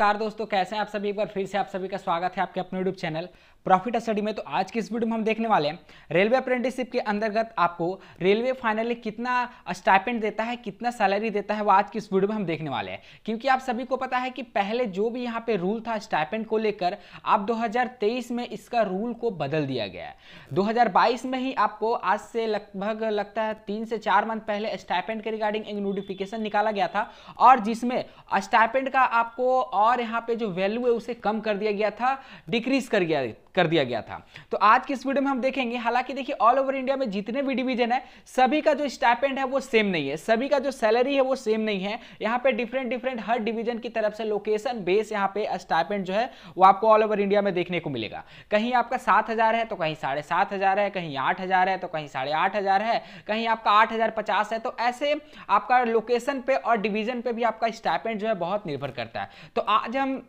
नमस्कार दोस्तों कैसे हैं आप सभी एक बार फिर से आप सभी का स्वागत है आपके अपने यूट्यूब चैनल प्रॉफिट स्टडी में तो आज की इस वीडियो में हम देखने वाले हैं रेलवे अप्रेंटिसशिप के अंतर्गत आपको रेलवे फाइनली कितना स्टाइपेंट देता है कितना सैलरी देता है वो आज की इस वीडियो में हम देखने वाले हैं क्योंकि आप सभी को पता है कि पहले जो भी यहाँ पे रूल था स्टाइपेंट को लेकर आप 2023 में इसका रूल को बदल दिया गया है दो में ही आपको आज से लगभग लगता है तीन से चार मंथ पहले स्टाइपेंट के रिगार्डिंग एक नोटिफिकेशन निकाला गया था और जिसमें स्टाइपेंट का आपको और यहाँ पे जो वैल्यू है उसे कम कर दिया गया था डिक्रीज कर गया कर दिया गया था तो आज की इस वीडियो में हम देखेंगे हालांकि देखिए ऑल ओवर इंडिया में जितने भी डिवीजन है सभी का जो स्टाइपेंड है वो सेम नहीं है सभी का जो सैलरी है वो सेम नहीं है यहाँ पे डिफरेंट डिफरेंट हर डिवीजन की तरफ से लोकेशन बेस यहाँ पे स्टाइपेंड जो है वो आपको ऑल ओवर इंडिया में देखने को मिलेगा कहीं आपका सात हजार है तो कहीं साढ़े सात हजार है कहीं आठ हजार है तो कहीं साढ़े आठ हजार है कहीं आपका आठ हजार पचास है तो ऐसे आपका लोकेशन पे और डिवीजन पे भी आपका स्टाइपेंड जो है बहुत निर्भर करता है तो आज हम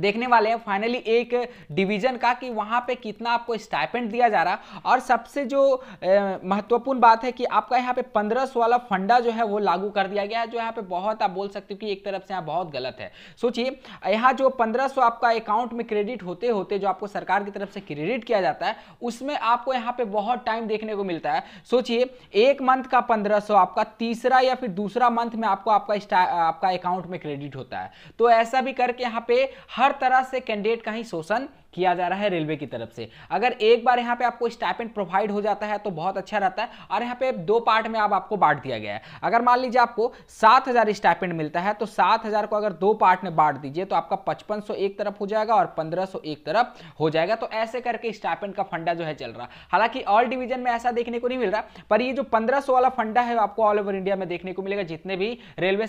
देखने वाले हैं फाइनली एक डिवीजन का कि वहाँ पे कितना आपको स्टाइपेंड दिया जा रहा और सबसे जो महत्वपूर्ण बात है कि आपका यहाँ पे पंद्रह सौ वाला फंडा जो है वो लागू कर दिया गया है जो यहाँ पे बहुत आप बोल सकते हो कि एक तरफ से यहाँ बहुत गलत है सोचिए यहाँ जो पंद्रह सौ आपका अकाउंट में क्रेडिट होते होते जो आपको सरकार की तरफ से क्रेडिट किया जाता है उसमें आपको यहाँ पे बहुत टाइम देखने को मिलता है सोचिए एक मंथ का पंद्रह आपका तीसरा या फिर दूसरा मंथ में आपको आपका आपका अकाउंट में क्रेडिट होता है तो ऐसा भी करके यहाँ पे हर तरह से कैंडिडेट का ही शोषण किया जा रहा है रेलवे की तरफ से अगर एक बार यहाँ पे आपको स्टाइपेंड प्रोवाइड हो जाता है तो बहुत अच्छा रहता है और यहाँ पे दो पार्ट में आप आपको बांट दिया गया है अगर मान लीजिए आपको सात हजार स्टाइपेंड मिलता है तो सात हजार को अगर दो पार्ट में बांट दीजिए तो आपका पचपन सौ एक तरफ हो जाएगा और पंद्रह एक तरफ हो जाएगा तो ऐसे करके स्टाइपेंड का फंडा जो है चल रहा हालांकि ऑल डिवीजन में ऐसा देखने को नहीं मिल रहा पर ये जो पंद्रह वाला फंडा है आपको ऑल ओवर इंडिया में देखने को मिलेगा जितने भी रेलवे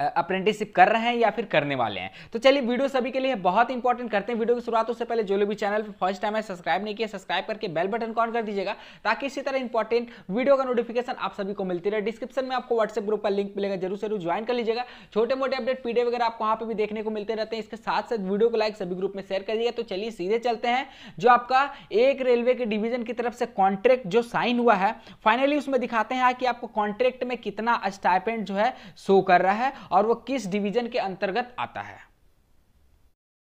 अप्रेंटिसशिप कर रहे हैं या फिर करने वाले हैं तो चलिए वीडियो सभी के लिए बहुत इंपॉर्टेंट करते हैं वीडियो की शुरुआत उससे पहले जो लोग भी चैनल पर फर्स्ट टाइम है सब्सक्राइब नहीं किया सब्सक्राइब करके बेल बटन ऑन कर दीजिएगा ताकि इसी तरह इंपॉर्टेंट वीडियो का नोटिफिकेशन आप सभी को मिलती रहे डिस्क्रिप्शन में आपको व्हाट्सएप ग्रुप पर लिंक मिलेगा जरूर जरूर ज्वाइन कर लीजिएगा छोटे मोटे अपडेट पीडे वगैरह आपको वहाँ पर भी देखने को मिलते रहते हैं इसके साथ साथ वीडियो को लाइक सभी ग्रुप में शेयर करिएगा तो चलिए सीधे चलते हैं जो आपका एक रेलवे के डिवीजन की तरफ से कॉन्ट्रैक्ट जो साइन हुआ है फाइनली उसमें दिखाते हैं कि आपको कॉन्ट्रैक्ट में कितना स्टाइपेंट जो है शो कर रहा है और वो किस डिवीजन के अंतर्गत आता है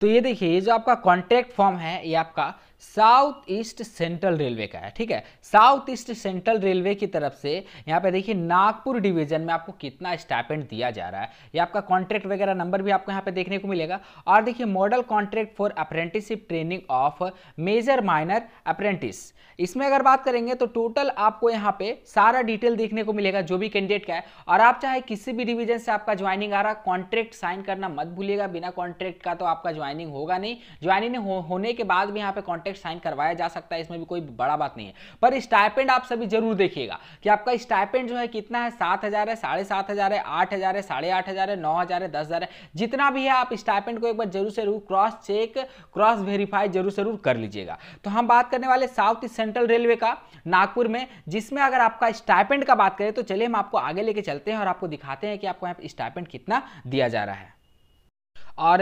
तो ये देखिए ये जो आपका कॉन्ट्रैक्ट फॉर्म है ये आपका साउथ ईस्ट सेंट्रल रेलवे का है ठीक है साउथ ईस्ट सेंट्रल रेलवे की तरफ से यहाँ पे देखिए नागपुर डिवीजन में आपको कितना स्टैपेंट दिया जा रहा है ये आपका कॉन्ट्रैक्ट वगैरह नंबर भी आपको यहाँ पे देखने को मिलेगा और देखिए model contract for apprenticeship training of major minor apprentice इसमें अगर बात करेंगे तो टोटल आपको यहाँ पे सारा डिटेल देखने को मिलेगा जो भी कैंडिडेट का है और आप चाहे किसी भी डिवीजन से आपका ज्वाइनिंग आ रहा कॉन्ट्रैक्ट साइन करना मत भूलिएगा बिना कॉन्ट्रैक्ट का तो आपका ज्वाइनिंग होगा नहीं ज्वाइनिंग होने के बाद भी यहाँ पे कॉन्ट्रैक्ट कॉन्ट्रैक्ट साइन करवाया जा सकता है इसमें भी कोई बड़ा बात नहीं है पर स्टाइपेंड आप सभी जरूर देखिएगा कि आपका स्टाइपेंड जो है कितना है सात हजार है साढ़े सात हजार है आठ हजार है साढ़े आठ हजार है नौ हजार है दस हजार है जितना भी है आप स्टाइपेंड को एक बार जरूर जरूर क्रॉस चेक क्रॉस वेरीफाई जरूर जरूर कर लीजिएगा तो हम बात करने वाले साउथ सेंट्रल रेलवे का नागपुर में जिसमें अगर आपका स्टाइपेंड का बात करें तो चलिए हम आपको आगे लेके चलते हैं और आपको दिखाते हैं कि आपको यहाँ स्टाइपेंड कितना दिया जा रहा है और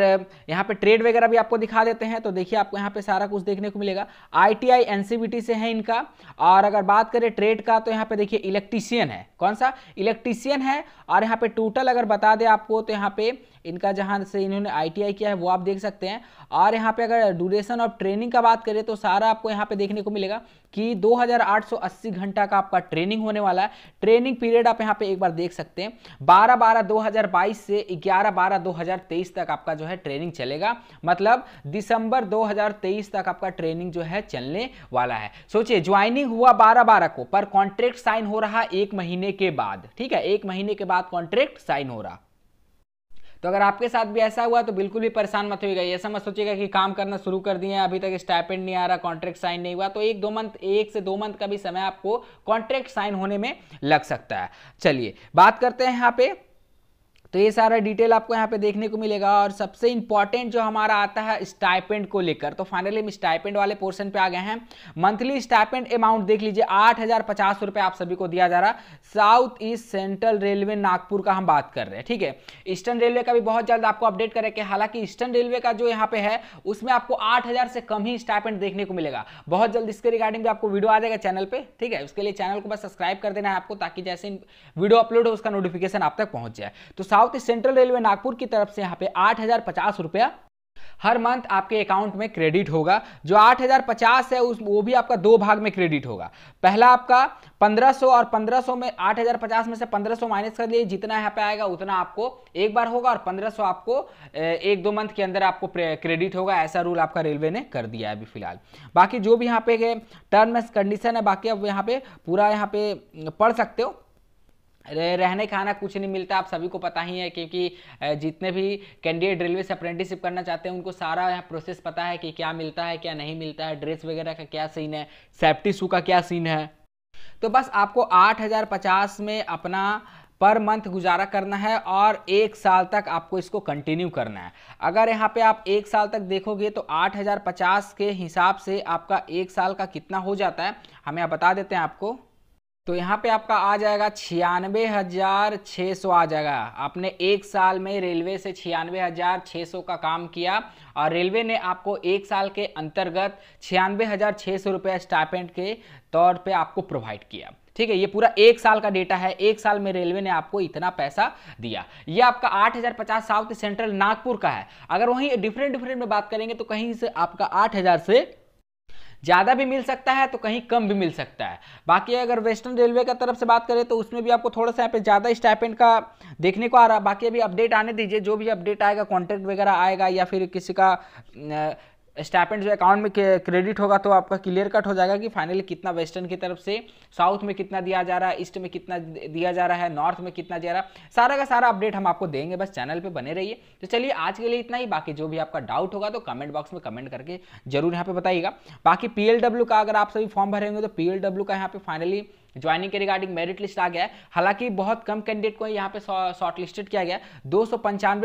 यहाँ पे ट्रेड वगैरह भी आपको दिखा देते हैं तो देखिए आपको यहाँ पे सारा कुछ देखने को मिलेगा आईटीआई एनसीबीटी से है इनका और अगर बात करें ट्रेड का तो यहाँ पे देखिए इलेक्ट्रीशियन है कौन सा इलेक्ट्रीशियन है और यहाँ पे टोटल अगर बता दे आपको तो यहाँ पे इनका जहाँ से इन्होंने आईटीआई किया है वो आप देख सकते हैं और यहाँ पे अगर ड्यूरेशन ऑफ ट्रेनिंग का बात करें तो सारा आपको यहाँ पे देखने को मिलेगा कि 2880 घंटा का आपका ट्रेनिंग होने वाला है ट्रेनिंग पीरियड आप यहाँ पे एक बार देख सकते हैं 12 बारह 2022 से 11 बारह 2023 तक आपका जो है ट्रेनिंग चलेगा मतलब दिसंबर 2023 तक आपका ट्रेनिंग जो है चलने वाला है सोचिए ज्वाइनिंग हुआ बारह बारह को पर कॉन्ट्रैक्ट साइन हो रहा एक महीने के बाद ठीक है एक महीने के बाद कॉन्ट्रैक्ट साइन हो रहा तो अगर आपके साथ भी ऐसा हुआ तो बिल्कुल भी परेशान मत होगा ऐसा मत सोचिएगा कि काम करना शुरू कर दिए अभी तक स्टाइपेंड नहीं आ रहा कॉन्ट्रैक्ट साइन नहीं हुआ तो एक दो मंथ एक से दो मंथ का भी समय आपको कॉन्ट्रैक्ट साइन होने में लग सकता है चलिए बात करते हैं यहाँ पे तो ये सारा डिटेल आपको यहाँ पे देखने को मिलेगा और सबसे इंपॉर्टेंट जो हमारा आता है स्टाइपेंड को लेकर तो फाइनली हम स्टाइपेंड वाले पोर्शन पे आ गए हैं मंथली स्टाइपेंड अमाउंट देख लीजिए आठ हजार पचास रुपए आप सभी को दिया जा रहा south east central railway Nagpur का हम बात कर रहे हैं ठीक है ईस्टर्न रेलवे का भी बहुत जल्द आपको अपडेट करेंगे हालांकि ईस्टर्न रेलवे का जो यहाँ पे है उसमें आपको आठ से कम ही स्टाइपेंड देखने को मिलेगा बहुत जल्द इसके रिगार्डिंग भी आपको वीडियो आ जाएगा चैनल पर ठीक है उसके लिए चैनल को बस सब्सक्राइब कर देना है आपको ताकि जैसे वीडियो अपलोड हो उसका नोटिफिकेशन आप तक पहुंच जाए तो south south central railway Nagpur की तरफ से यहाँ पे आठ हजार पचास रुपया हर मंथ आपके अकाउंट में क्रेडिट होगा जो आठ हजार पचास है उस वो भी आपका दो भाग में क्रेडिट होगा पहला आपका पंद्रह सौ और पंद्रह सौ में आठ हजार पचास में से पंद्रह सौ माइनस कर लिए जितना यहाँ पे आएगा उतना आपको एक बार होगा और पंद्रह सौ आपको एक दो मंथ के अंदर आपको क्रेडिट होगा ऐसा रूल आपका रेलवे ने कर दिया है अभी फिलहाल बाकी जो भी यहाँ पे टर्म कंडीशन है बाकी अब यहाँ पे पूरा यहाँ पे पढ़ सकते हो रहने खाना कुछ नहीं मिलता आप सभी को पता ही है क्योंकि जितने भी कैंडिडेट रेलवे से अप्रेंटिसिप करना चाहते हैं उनको सारा यहाँ प्रोसेस पता है कि क्या मिलता है क्या नहीं मिलता है ड्रेस वगैरह का क्या सीन है सेफ्टी शू का क्या सीन है तो बस आपको आठ हज़ार पचास में अपना पर मंथ गुजारा करना है और एक साल तक आपको इसको कंटिन्यू करना है अगर यहाँ पे आप एक साल तक देखोगे तो 8050 के हिसाब से आपका एक साल का कितना हो जाता है हमें आप बता देते हैं आपको तो यहाँ पे आपका आ जाएगा छियानवे हज़ार छः सौ आ जाएगा आपने एक साल में रेलवे से छियानवे हज़ार छः सौ का काम किया और रेलवे ने आपको एक साल के अंतर्गत छियानवे हज़ार छः सौ रुपये स्टापेंट के तौर पे आपको प्रोवाइड किया ठीक है ये पूरा एक साल का डेटा है एक साल में रेलवे ने आपको इतना पैसा दिया ये आपका 8050 साउथ सेंट्रल नागपुर का है अगर वहीं डिफरेंट डिफरेंट में बात करेंगे तो कहीं से आपका 8000 से ज़्यादा भी मिल सकता है तो कहीं कम भी मिल सकता है बाकी अगर वेस्टर्न रेलवे का तरफ से बात करें तो उसमें भी आपको थोड़ा सा यहाँ पे ज़्यादा स्टाइपेंट का देखने को आ रहा है बाकी अभी अपडेट आने दीजिए जो भी अपडेट आएगा कॉन्ट्रैक्ट वगैरह आएगा या फिर किसी का स्टैपेंट जो अकाउंट में क्रेडिट होगा तो आपका क्लियर कट हो जाएगा कि फाइनली कितना वेस्टर्न की तरफ से साउथ में कितना दिया जा रहा है ईस्ट में कितना दिया जा रहा है नॉर्थ में कितना दिया रहा है सारा का सारा अपडेट हम आपको देंगे बस चैनल पर बने रहिए तो चलिए आज के लिए इतना ही बाकी जो भी आपका डाउट होगा तो कमेंट बॉक्स में कमेंट करके जरूर यहाँ पर बताइएगा बाकी पी का अगर आप सभी फॉर्म भरेंगे तो पी का यहाँ पर फाइनली ज्वाइनिंग के रिगार्डिंग मेरिट लिस्ट आ गया है हालांकि बहुत कम कैंडिडेट को यहाँ पे शॉर्ट लिस्टेड किया गया दो सौ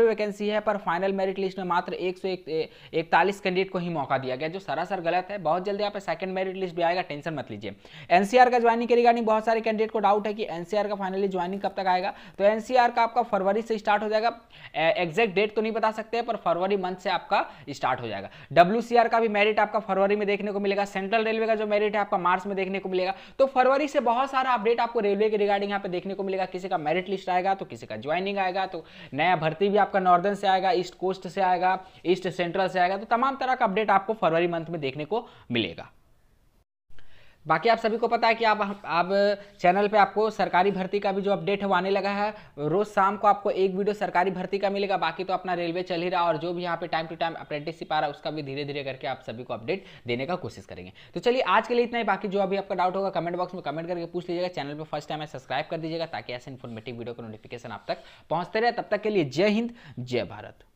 वैकेंसी है पर फाइनल मेरिट लिस्ट में मात्र एक सौ इकतालीस कैंडिडेट को ही मौका दिया गया जो सरासर गलत है बहुत जल्दी यहाँ पे सेकंड मेरिट लिस्ट भी आएगा टेंशन मत लीजिए एनसीआर का ज्वाइनिंग के रिगार्डिंग बहुत सारे कैंडिडेट को डाउट है कि एनसीआर का फाइनली ज्वाइनिंग कब तक आएगा तो एनसीआर का आपका फरवरी से स्टार्ट हो जाएगा एग्जैक्ट डेट तो नहीं बता सकते पर फरवरी मंथ से आपका स्टार्ट हो जाएगा डब्ल्यू का भी मेरिट आपका फरवरी में देखने को मिलेगा सेंट्रल रेलवे का जो मेरिट है आपका मार्च में देखने को मिलेगा तो फरवरी से बहुत बहुत सारा अपडेट आपको रेलवे के रिगार्डिंग यहाँ पे देखने को मिलेगा किसी का मेरिट लिस्ट आएगा तो किसी का ज्वाइनिंग आएगा तो नया भर्ती भी आपका नॉर्दर्न से आएगा ईस्ट कोस्ट से आएगा ईस्ट सेंट्रल से आएगा तो तमाम तरह का अपडेट आपको फरवरी मंथ में देखने को मिलेगा बाकी आप सभी को पता है कि आप आप चैनल पे आपको सरकारी भर्ती का भी जो अपडेट है वो आने लगा है रोज़ शाम को आपको एक वीडियो सरकारी भर्ती का मिलेगा बाकी तो अपना रेलवे चल ही रहा और जो भी यहाँ पे टाइम टू टाइम अप्रेंटिसिप आ रहा है उसका भी धीरे धीरे करके आप सभी को अपडेट देने का कोशिश करेंगे तो चलिए आज के लिए इतना ही बाकी जो अभी आपका डाउट होगा कमेंट बॉक्स में कमेंट करके पूछ लीजिएगा चैनल पर फर्स्ट टाइम है सब्सक्राइब कर दीजिएगा ताकि ऐसे इन्फॉर्मेटिव वीडियो का नोटिफिकेशन आप तक पहुँचते रहे तब तक के लिए जय हिंद जय भारत